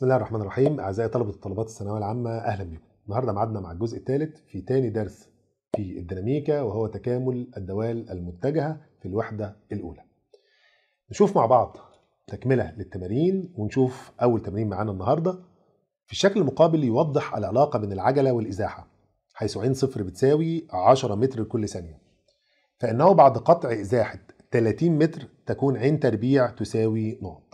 بسم الله الرحمن الرحيم اعزائي طلبه الطلبات الثانويه العامه اهلا بكم النهارده ميعادنا مع الجزء الثالث في ثاني درس في الديناميكا وهو تكامل الدوال المتجهه في الوحده الاولى نشوف مع بعض تكمله للتمارين ونشوف اول تمرين معانا النهارده في الشكل المقابل يوضح العلاقه بين العجله والازاحه حيث عين صفر بتساوي 10 متر لكل ثانيه فانه بعد قطع ازاحه 30 متر تكون عين تربيع تساوي نقط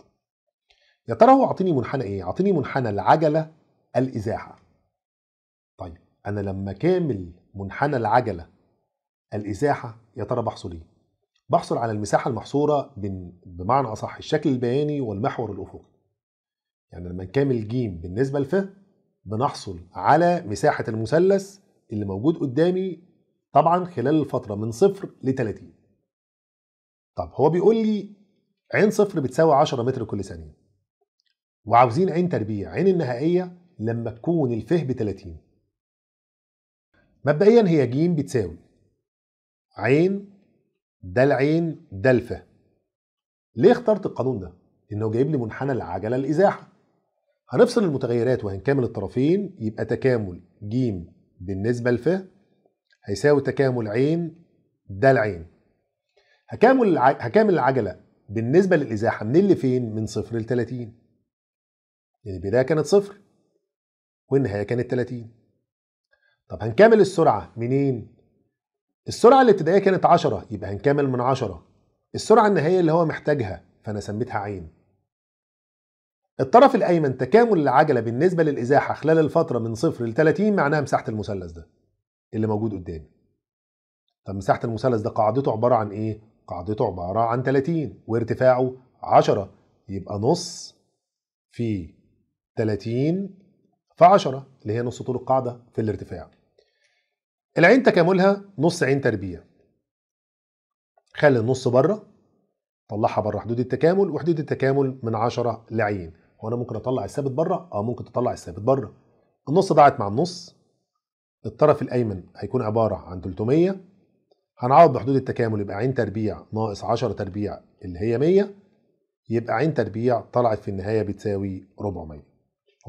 يا ترى هو عطيني منحنى ايه؟ عطيني منحنى العجله الازاحه. طيب انا لما كامل منحنى العجله الازاحه يا ترى بحصل ايه؟ بحصل على المساحه المحصوره بمعنى اصح الشكل البياني والمحور الافقي. يعني لما نكامل ج بالنسبه لف بنحصل على مساحه المثلث اللي موجود قدامي طبعا خلال الفتره من صفر ل 30. طب هو بيقول لي عين صفر بتساوي 10 متر كل ثانيه. وعاوزين عين تربية عين النهائية لما تكون الفه ب 30 مبدئيا هي ج بتساوي عين ده العين ده الفه ليه اخترت القانون ده؟ لأنه جايب لي منحنى العجلة الإزاحة هنفصل المتغيرات وهنكامل الطرفين يبقى تكامل ج بالنسبة لفه هيساوي تكامل عين ده العين هكامل هكامل العجلة بالنسبة للإزاحة من اللي فين؟ من صفر ل 30 لأن يعني البداية كانت صفر والنهاية كانت 30 طب هنكمل السرعة منين؟ السرعة الابتدائية كانت 10 يبقى هنكمل من 10 السرعة النهائية اللي هو محتاجها فأنا سميتها عين الطرف الأيمن تكامل العجلة بالنسبة للإزاحة خلال الفترة من صفر ل 30 معناها مساحة المثلث ده اللي موجود قدامي طب مساحة المثلث ده قاعدته عبارة عن إيه؟ قاعدته عبارة عن 30 وارتفاعه 10 يبقى نص في 30 في 10 اللي هي نص طول القاعدة في الارتفاع العين تكاملها نص عين تربيع. خلي النص بره طلعها بره حدود التكامل وحدود التكامل من 10 لعين هو انا ممكن اطلع الثابت بره اه ممكن تطلع الثابت بره النص ضاعت مع النص الطرف الايمن هيكون عباره عن 300 هنعوض بحدود التكامل يبقى عين تربيع ناقص 10 تربيع اللي هي 100 يبقى عين تربيع طلعت في النهايه بتساوي 400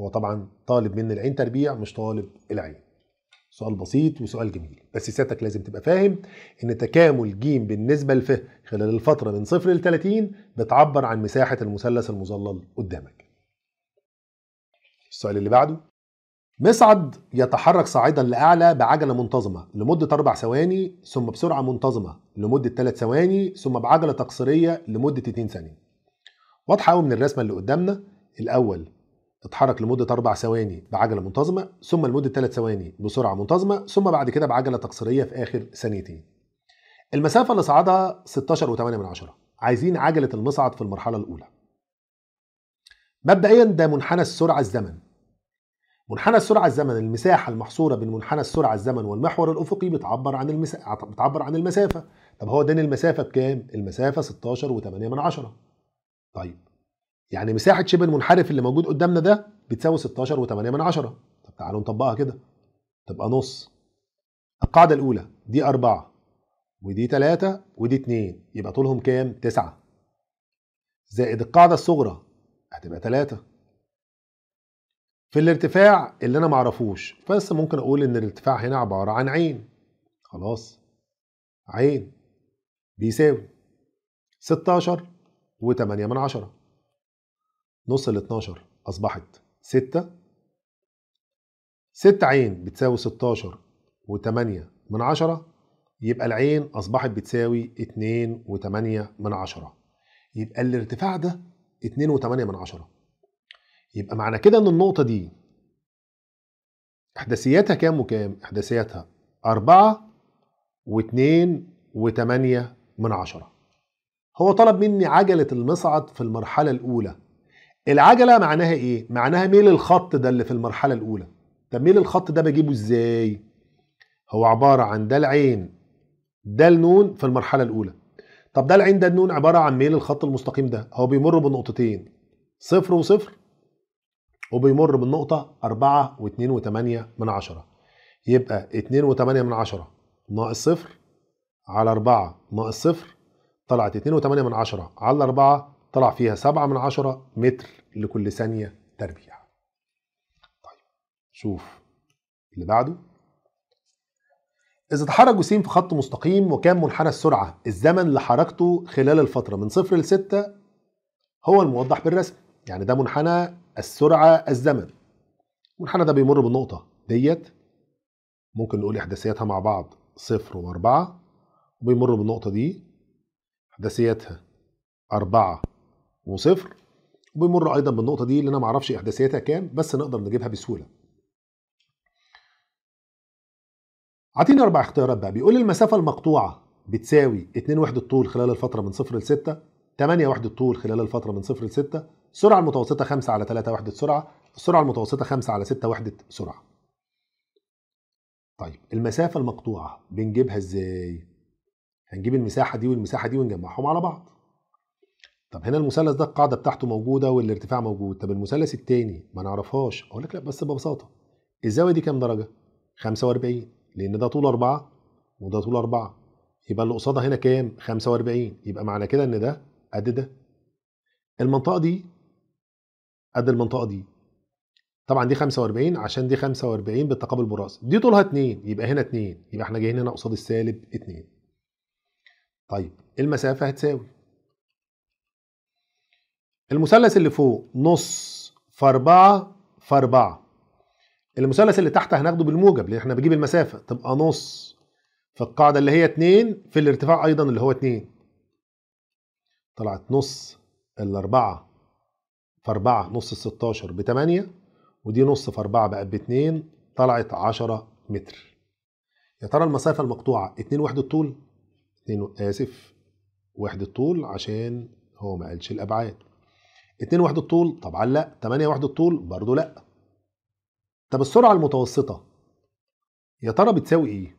هو طبعا طالب من العين تربيع مش طالب العين سؤال بسيط وسؤال جميل بس سيادتك لازم تبقى فاهم ان تكامل ج بالنسبه لف خلال الفتره من صفر ل 30 بتعبر عن مساحه المثلث المظلل قدامك السؤال اللي بعده مصعد يتحرك صاعدا لاعلى بعجله منتظمه لمده اربع ثواني ثم بسرعه منتظمه لمده ثلاث ثواني ثم بعجله تقصيريه لمده 2 ثانيه واضحه قوي من الرسمه اللي قدامنا الاول اتحرك لمدة أربع ثواني بعجلة منتظمة ثم لمدة ثلاث ثواني بسرعة منتظمة ثم بعد كده بعجلة تقصيرية في آخر ثانيتين. المسافة اللي صعدها 16.8 عايزين عجلة المصعد في المرحلة الأولى. مبدئيا ده منحنى السرعة الزمن. منحنى السرعة الزمن المساحة المحصورة بين منحنى السرعة الزمن والمحور الأفقي بتعبر عن المسا... بتعبر عن المسافة. طب هو ده المسافة بكام؟ المسافة 16.8 طيب يعني مساحه شبه المنحرف اللي موجود قدامنا ده بتساوي 16 و8 من عشرة طب تعالوا نطبقها كده تبقى نص القاعده الاولى دي أربعة ودي تلاته ودي اتنين يبقى طولهم كام تسعة زائد القاعده الصغرى هتبقى تلاته في الارتفاع اللي انا معرفوش بس ممكن اقول ان الارتفاع هنا عباره عن عين خلاص عين بيساوي 16 و8 من عشرة نص ال 12 أصبحت 6 6 عين بتساوي 16 و8 من 10 يبقى العين أصبحت بتساوي 2 و8 من 10 يبقى الارتفاع ده 2 و8 من 10 يبقى معنى كده إن النقطة دي إحداثياتها كام وكام؟ إحداثياتها 4 و2 و8 من 10 هو طلب مني عجلة المصعد في المرحلة الأولى العجله معناها ايه معناها ميل الخط ده اللي في المرحله الاولى طب ميل الخط ده بجيبه ازاي هو عباره عن ده العين ده النون في المرحله الاولى طب ده العين ده النون عباره عن ميل الخط المستقيم ده هو بيمر بنقطتين صفر وصفر وبيمر بالنقطه 4 و2 و8 من عشرة يبقى 2 و8 من عشرة ناقص صفر على 4 ناقص صفر طلعت 2 و8 من عشرة على 4 طلع فيها سبعة من عشرة متر لكل ثانية تربيع طيب شوف اللي بعده إذا تحرك جسيم في خط مستقيم وكان منحنى السرعة الزمن لحركته خلال الفترة من صفر لستة هو الموضح بالرسم يعني ده منحنى السرعة الزمن المنحنى ده بيمر بالنقطة ديت ممكن نقول إحداثياتها مع بعض صفر وأربعة وبيمر بالنقطة دي إحداثياتها أربعة وصفر وبيمر ايضا بالنقطه دي اللي انا ما اعرفش احداثياتها كام بس نقدر نجيبها بسهوله عاطيني اربع اختيارات بقى بيقول المسافه المقطوعه بتساوي 2 وحده طول خلال الفتره من 0 ل 6 8 وحده طول خلال الفتره من 0 ل 6 السرعه المتوسطه 5 على 3 وحده سرعه السرعه المتوسطه 5 على 6 وحده سرعه طيب المسافه المقطوعه بنجيبها ازاي هنجيب المساحه دي والمساحه دي ونجمعهم على بعض طب هنا المثلث ده القاعده بتاعته موجوده والارتفاع موجود طب المثلث الثاني ما نعرفهاش اقول لك لا بس ببساطه الزاويه دي كام درجه 45 لان ده طول 4 وده طول 4 يبقى اللي قصادها هنا كام 45 يبقى معنى كده ان ده قد ده المنطقه دي قد المنطقه دي طبعا دي 45 عشان دي 45 بالتقابل بالراس دي طولها 2 يبقى هنا 2 يبقى احنا جايين هنا قصاد السالب 2 طيب المسافه هتساوي المثلث اللي فوق نص في 4 في 4 المثلث اللي تحت هناخده بالموجب لان احنا بجيب المسافه تبقى نص في القاعده اللي هي 2 في الارتفاع ايضا اللي هو 2 طلعت نص الأربعة في أربعة نص الستاشر بتمانية ودي نص في أربعة بقت باتنين طلعت عشرة متر يا ترى المسافة المقطوعة اتنين وحدة طول اتنين آسف وحدة طول عشان هو ما قالش الأبعاد 2 وحدة الطول طبعا لا 8 وحدة الطول برضه لا طب السرعة المتوسطة يا ترى بتساوي ايه؟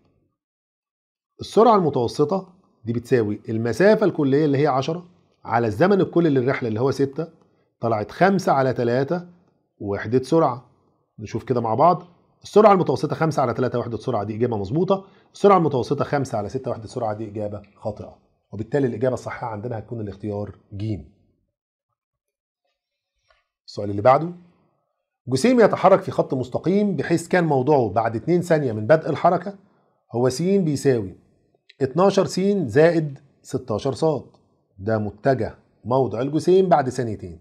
السرعة المتوسطة دي بتساوي المسافة الكلية اللي هي 10 على الزمن الكلي للرحلة اللي هو 6 طلعت 5 على 3 وحدة سرعة نشوف كده مع بعض السرعة المتوسطة 5 على 3 وحدة سرعة دي إجابة مظبوطة السرعة المتوسطة 5 على 6 وحدة سرعة دي إجابة خاطئة وبالتالي الإجابة الصحيحة عندنا هتكون الاختيار ج السؤال اللي بعده جسيم يتحرك في خط مستقيم بحيث كان موضعه بعد 2 ثانية من بدء الحركة هو س بيساوي 12 س زائد 16 ص ده متجه موضع الجسيم بعد ثانيتين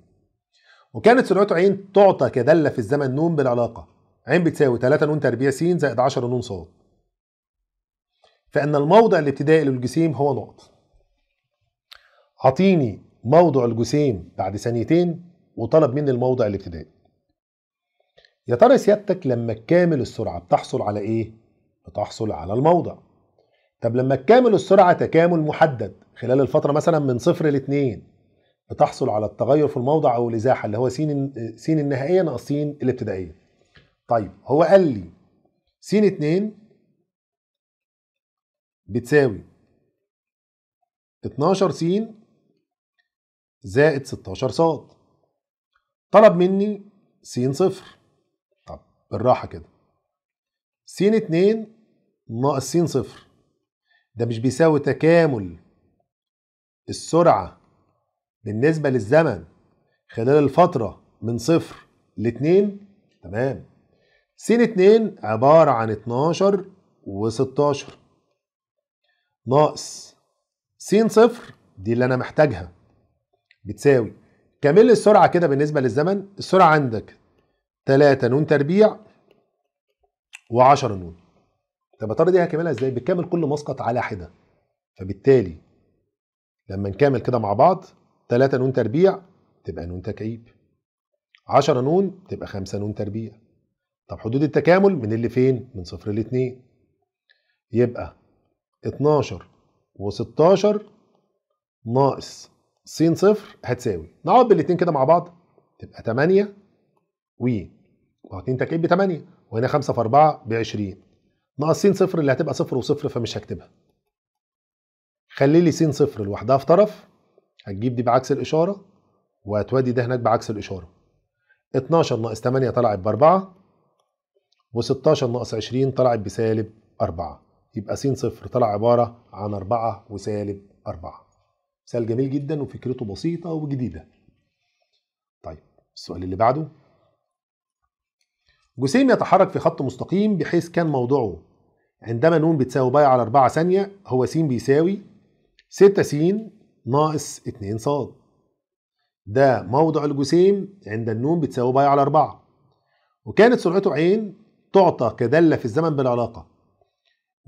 وكانت سرعته عين تعطى كدالة في الزمن نون بالعلاقة عين بتساوي 3 ن تربيع س زائد 10 ن ص فإن الموضع الابتدائي للجسيم هو نقط عطيني موضع الجسيم بعد ثانيتين وطلب مني الموضع الابتدائي يا ترى سيادتك لما تكامل السرعة بتحصل على ايه؟ بتحصل على الموضع طب لما تكامل السرعة تكامل محدد خلال الفترة مثلا من صفر لاتنين بتحصل على التغير في الموضع او الازاحة اللي هو سين سين النهائية ناقص سين الابتدائية طيب هو قال لي سين اتنين بتساوي 12 س زائد 16 ص طلب مني س صفر طب بالراحة كده س اتنين ناقص س صفر ده مش بيساوي تكامل السرعة بالنسبة للزمن خلال الفترة من صفر لاتنين تمام س اتنين عبارة عن اتناشر وستاشر ناقص س صفر دي اللي أنا محتاجها بتساوي كمل السرعة كده بالنسبة للزمن السرعة عندك 3 نون تربيع و10 نون طب يا دي هكملها ازاي؟ بتكمل كل مسقط على حدة فبالتالي لما نكمل كده مع بعض 3 نون تربيع تبقى نون تكعيب 10 نون تبقى 5 نون تربيع طب حدود التكامل من اللي فين؟ من صفر ل 2 يبقى 12 و16 ناقص س صفر هتساوي نعوض بالاتنين كده مع بعض تبقى 8 و ما 2 تكعيب ب 8 وهنا 5 في 4 ب 20 ناقص س صفر اللي هتبقى صفر وصفر فمش هكتبها خلي لي س صفر لوحدها في طرف هتجيب دي بعكس الاشاره وهتودي ده هناك بعكس الاشاره 12 ناقص 8 طلعت ب 4 و16 ناقص 20 طلعت بسالب 4 يبقى س صفر طلع عباره عن 4 وسالب 4 سؤال جميل جدا وفكرته بسيطة وجديدة طيب السؤال اللي بعده جسيم يتحرك في خط مستقيم بحيث كان موضعه عندما ن بتساوي باي على 4 ثانية هو س بيساوي 6 س ناقص 2 ص ده موضع الجسيم عند النون بتساوي باي على 4 وكانت سرعته عين تعطى كدالة في الزمن بالعلاقة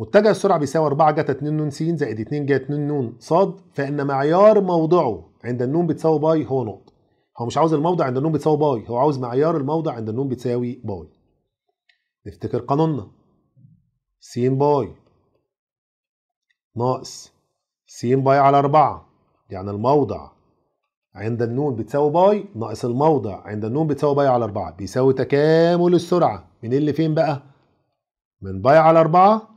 متجه السرعة بيساوي 4 جتا 2 ن س زائد 2 جتا 2 ن ص فإن معيار موضعه عند النون بتساوي باي هو نقطة. هو مش عاوز الموضع عند النون بتساوي باي، هو عاوز معيار الموضع عند النون بتساوي باي. نفتكر قانوننا. س باي ناقص س باي على 4 يعني الموضع عند النون بتساوي باي ناقص الموضع عند النون بتساوي باي على 4 بيساوي تكامل السرعة من اللي فين بقى؟ من باي على 4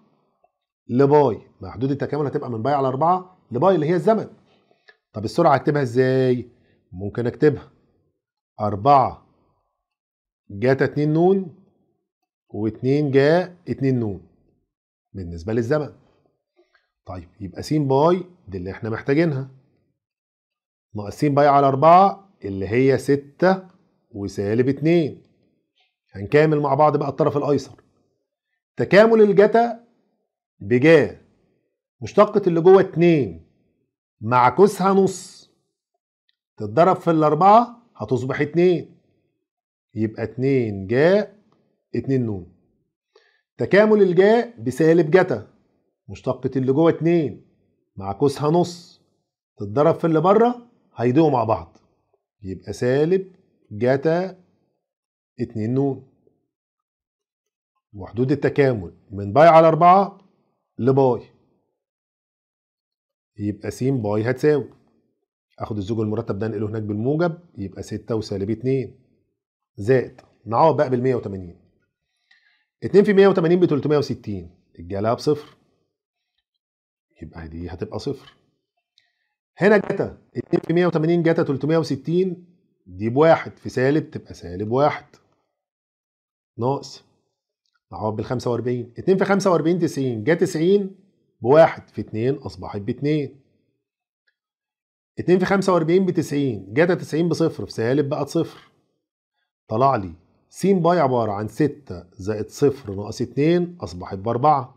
لباي محدود التكامل هتبقى من باي على 4 لباي اللي هي الزمن طب السرعه اكتبها ازاي ممكن اكتبها 4 جتا 2 نون و2 جا 2 نون بالنسبه للزمن طيب يبقى س باي دي اللي احنا محتاجينها ناقص س باي على 4 اللي هي 6 وسالب 2 هنكامل مع بعض بقى الطرف الايسر تكامل الجتا بجاه مشتقة اللي جوه اتنين معكوسها نص تتضرب في الأربعة هتصبح اتنين يبقى اتنين جاء اتنين نون تكامل الجاء بسالب جتا مشتقة اللي جوه اتنين معكوسها نص تتضرب في اللي بره هيدوقوا مع بعض يبقى سالب جتا اتنين نون وحدود التكامل من باي على أربعة لباي يبقى س باي هتساوي اخد الزوج المرتب ده انقله هناك بالموجب يبقى 6 وسالب 2 زائد نعوض بقى بال 180 2 في 180 ب 360 الجالها بصفر يبقى دي هتبقى صفر هنا جتا 2 في 180 جتا 360 دي بواحد في سالب تبقى سالب واحد ناقص اهو بال 45 2 في 45 90 جه 90 ب 1 في 2 اصبحت ب 2 2 في 45 ب 90 جت 90 بصفر في سالب بقت صفر طلع لي س باي عبارة عن 6 زائد صفر ناقص 2 أصبحت ب 4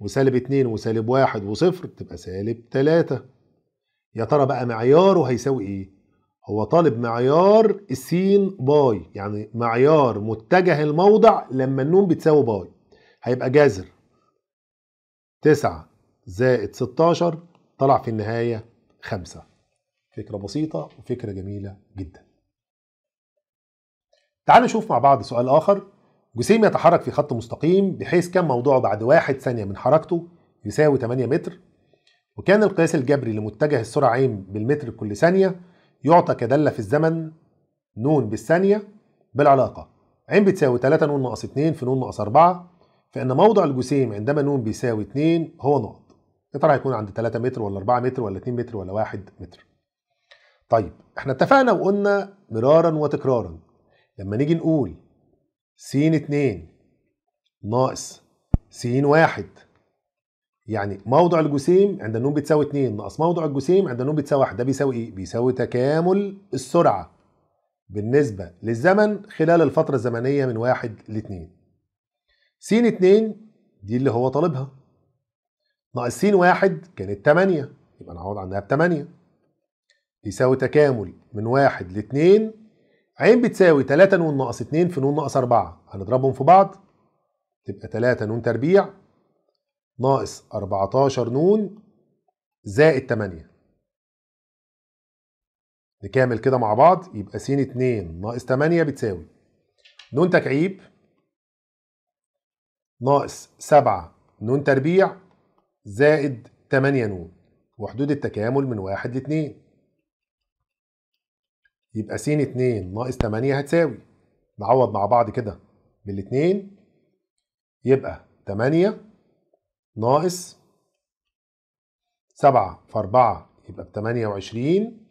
وسالب 2 وسالب 1 وصفر تبقى سالب 3 يا ترى بقى معياره هيساوي إيه؟ هو طالب معيار سين باي يعني معيار متجه الموضع لما النون بتساوي باي هيبقى جذر 9 زائد 16 طلع في النهاية 5 فكرة بسيطة وفكرة جميلة جدا تعالوا نشوف مع بعض سؤال آخر جسيم يتحرك في خط مستقيم بحيث كان موضوعه بعد واحد ثانية من حركته يساوي 8 متر وكان القياس الجبري لمتجه السرعة عين بالمتر كل ثانية يعطى كدالة في الزمن نون بالثانية بالعلاقة عين بتساوي 3 نون ناقص 2 في نون ناقص 4 فإن موضع الجسيم عندما نون بيساوي 2 هو نقط يا ترى هيكون عند 3 متر ولا 4 متر ولا 2 متر ولا 1 متر طيب احنا اتفقنا وقلنا مرارا وتكرارا لما نيجي نقول س 2 ناقص س 1 يعني موضع الجسيم عند النون بتساوي 2 ناقص موضع الجسيم عند النون بتساوي 1 ده بيساوي ايه؟ بيساوي تكامل السرعه بالنسبه للزمن خلال الفتره الزمنيه من 1 ل 2 س 2 دي اللي هو طالبها ناقص س 1 كانت 8 يبقى انا هعوض عنها ب 8 بيساوي تكامل من 1 ل 2 ع بتساوي 3 ن ناقص 2 في ن ناقص 4 هنضربهم في بعض تبقى 3 ن تربيع ناقص 14 نون زائد 8 نكمل كده مع بعض يبقى س 2 ناقص 8 بتساوي نون تكعيب ناقص 7 نون تربيع زائد 8 نون وحدود التكامل من 1 ل 2 يبقى س 2 ناقص 8 هتساوي نعوض مع بعض كده بال 2 يبقى 8 ناقص سبعة في أربعة يبقى بتمانية وعشرين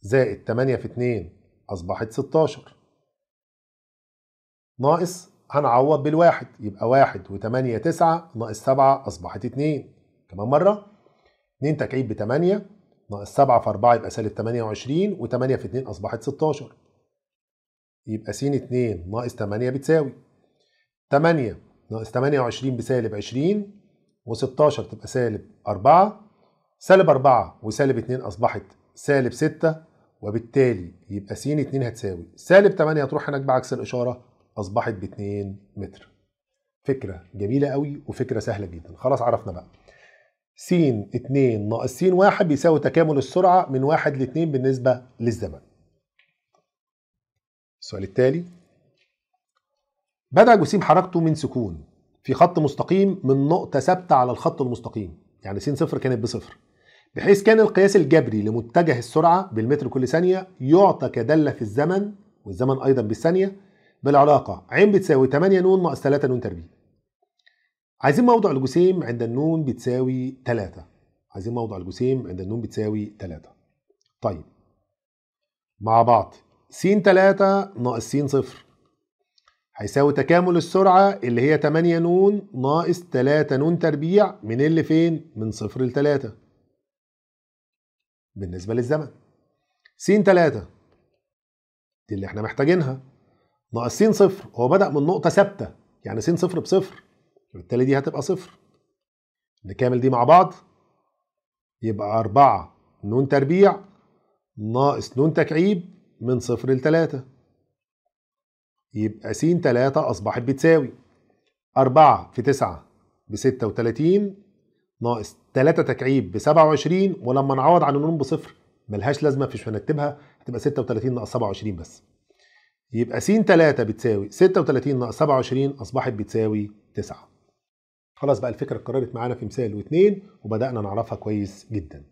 زائد تمانية في اتنين أصبحت ستاشر ناقص هنعوض بالواحد يبقى واحد وتمانية تسعة ناقص سبعة أصبحت اتنين كمان مرة اتنين تكعيب بتمانية ناقص سبعة في أربعة يبقى سالب تمانية وعشرين وتمانية في اتنين أصبحت ستاشر يبقى س اتنين ناقص تمانية بتساوي تمانية ناقص تمانية وعشرين بسالب عشرين و16 تبقى سالب 4 سالب 4 وسالب 2 أصبحت سالب 6 وبالتالي يبقى س 2 هتساوي سالب 8 هتروح هناك بعكس الإشارة أصبحت ب 2 متر فكرة جميلة قوي وفكرة سهلة جدا خلاص عرفنا بقى س 2 ناقص س 1 بيساوي تكامل السرعة من 1 ل 2 بالنسبة للزمن السؤال التالي بدأ جسيم حركته من سكون في خط مستقيم من نقطة ثابتة على الخط المستقيم يعني س صفر كانت بصفر بحيث كان القياس الجبري لمتجه السرعة بالمتر كل ثانية يعطى كدالة في الزمن والزمن أيضا بالثانية بالعلاقة عين بتساوي 8 نون ناقص 3 نون تربيع عايزين موضع الجسيم عند النون بتساوي 3 عايزين موضع الجسيم عند النون بتساوي 3 طيب مع بعض س 3 ناقص س صفر هيساوي تكامل السرعة اللي هي 8 نون ناقص 3 نون تربيع من اللي فين؟ من صفر ل 3 بالنسبة للزمن س 3 دي اللي احنا محتاجينها ناقص س صفر هو بدأ من نقطة ثابتة يعني س صفر بصفر فبالتالي دي هتبقى صفر نكامل دي مع بعض يبقى 4 نون تربيع ناقص نون تكعيب من صفر ل 3 يبقى س 3 أصبحت بتساوي 4 في 9 ب 36 ناقص 3 تكعيب ب 27 ولما نعوض عن النون بصفر ملهاش لازمة مش هنكتبها هتبقى 36 ناقص 27 بس يبقى س 3 بتساوي 36 ناقص 27 أصبحت بتساوي 9 خلاص بقى الفكرة اتكررت معانا في مثال واثنين وبدأنا نعرفها كويس جدا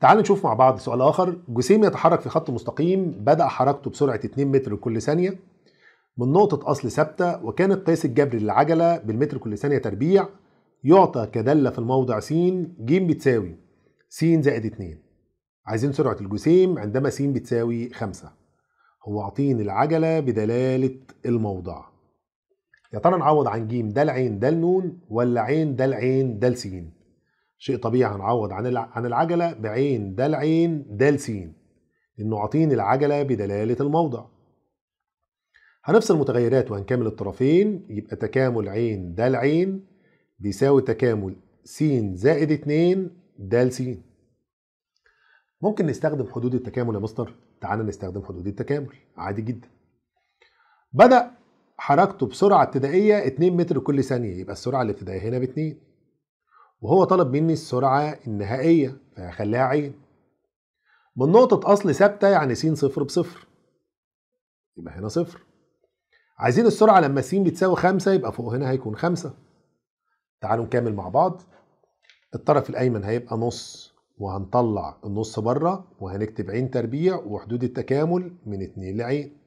تعال نشوف مع بعض سؤال آخر جسيم يتحرك في خط مستقيم بدأ حركته بسرعة 2 متر لكل ثانية من نقطة أصل ثابتة وكان القياس الجبري للعجلة بالمتر كل ثانية تربيع يعطى كدالة في الموضع س ج بتساوي س زائد 2 عايزين سرعة الجسيم عندما س بتساوي 5 هو عطين العجلة بدلالة الموضع يا ترى نعوض عن ج د عين د نون ولا عين د عين د س شيء طبيعي هنعوض عن عن العجلة بعين د عين د س لأنه عطين العجلة بدلالة الموضع هنفصل المتغيرات وهنكامل الطرفين يبقى تكامل عين د ع بيساوي تكامل س زائد 2 د س ممكن نستخدم حدود التكامل يا مستر تعالى نستخدم حدود التكامل عادي جدا بدأ حركته بسرعة ابتدائية 2 متر كل ثانية يبقى السرعة الابتدائية هنا ب 2 وهو طلب مني السرعة النهائية فهخليها عين من نقطة أصل ثابتة يعني س صفر بصفر يبقى هنا صفر عايزين السرعه لما س بتساوي خمسة يبقى فوق هنا هيكون خمسة تعالوا نكمل مع بعض الطرف الايمن هيبقى نص وهنطلع النص بره وهنكتب عين تربيع وحدود التكامل من اتنين لعين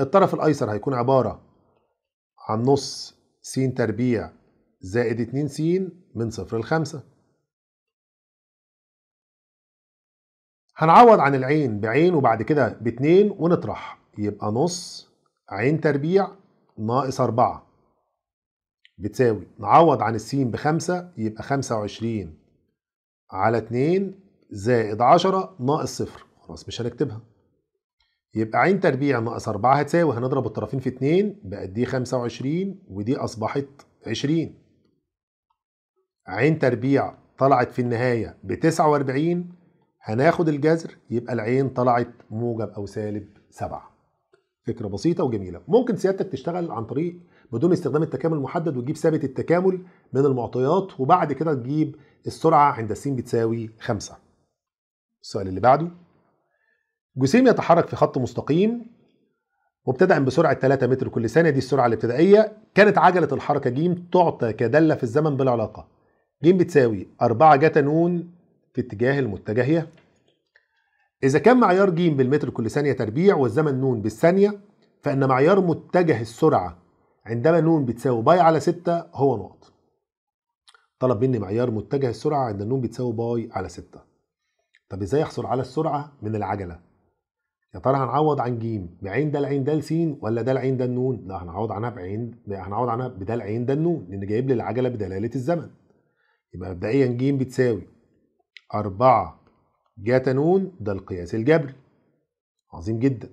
الطرف الايسر هيكون عباره عن نص س تربيع زائد اتنين س من صفر لخمسة هنعوض عن العين بعين وبعد كده باتنين ونطرح يبقى نص عين تربيع ناقص أربعة بتساوي نعوض عن السين بخمسة يبقى خمسة وعشرين على اتنين زائد عشرة ناقص صفر خلاص مش هنكتبها يبقى عين تربيع ناقص أربعة هتساوي هنضرب الطرفين في اتنين بقت دي خمسة وعشرين ودي أصبحت عشرين عين تربيع طلعت في النهاية بتسعة وأربعين هناخد الجذر يبقى العين طلعت موجب أو سالب سبعة فكره بسيطه وجميله ممكن سيادتك تشتغل عن طريق بدون استخدام التكامل المحدد وتجيب ثابت التكامل من المعطيات وبعد كده تجيب السرعه عند السين بتساوي 5 السؤال اللي بعده جسيم يتحرك في خط مستقيم مبتدئا بسرعه 3 متر كل ثانيه دي السرعه الابتدائيه كانت عجله الحركه ج تعطى كداله في الزمن بالعلاقه ج بتساوي 4 جتا نون في اتجاه المتجه هي إذا كان معيار ج بالمتر كل ثانية تربيع والزمن ن بالثانية فإن معيار متجه السرعة عندما ن بتساوي باي على 6 هو نقط طلب مني معيار متجه السرعة عند النون بتساوي باي على 6 طب ازاي احصل على السرعة من العجلة يا ترى هنعوض عن ج بعين ده عين ده س ولا ده عين ده النون لا هنعوض عنها بعين هنعوض عنها بده عين ده النون لان جايب لي العجلة بدلالة الزمن يبقى مبدئيا ج بتساوي 4 جتا نون ده القياس الجبري عظيم جدا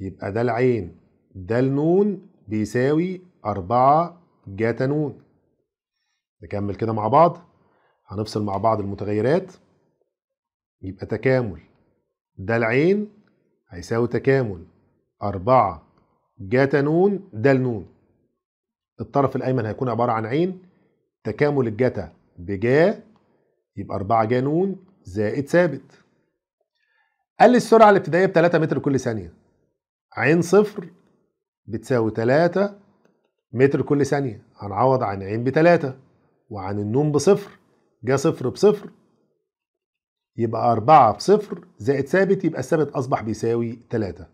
يبقى ده العين ده النون بيساوي أربعة جتا نون نكمل كده مع بعض هنفصل مع بعض المتغيرات يبقى تكامل ده العين هيساوي تكامل أربعة جتا نون ده النون الطرف الأيمن هيكون عبارة عن عين تكامل الجتا بجا يبقى أربعة جا نون زائد ثابت قال لي السرعة الابتدائية ب 3 متر كل ثانية عين صفر بتساوي 3 متر كل ثانية هنعوض عن عين بتلاتة وعن النون بصفر جا صفر بصفر يبقى أربعة بصفر زائد ثابت يبقى الثابت أصبح بيساوي تلاتة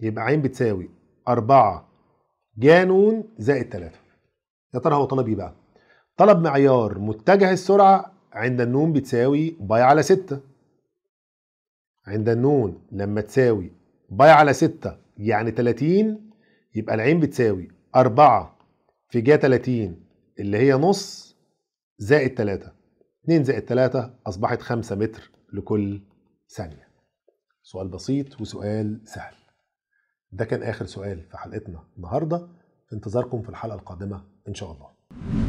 يبقى عين بتساوي أربعة جا نون زائد تلاتة يا ترى هو طلب ايه بقى؟ طلب معيار متجه السرعة عند النون بتساوي باي على ستة عند النون لما تساوي باي على ستة يعني تلاتين يبقى العين بتساوي أربعة في جا تلاتين اللي هي نص زائد تلاتة اتنين زائد تلاتة أصبحت خمسة متر لكل ثانية سؤال بسيط وسؤال سهل ده كان آخر سؤال في حلقتنا النهاردة في انتظاركم في الحلقة القادمة إن شاء الله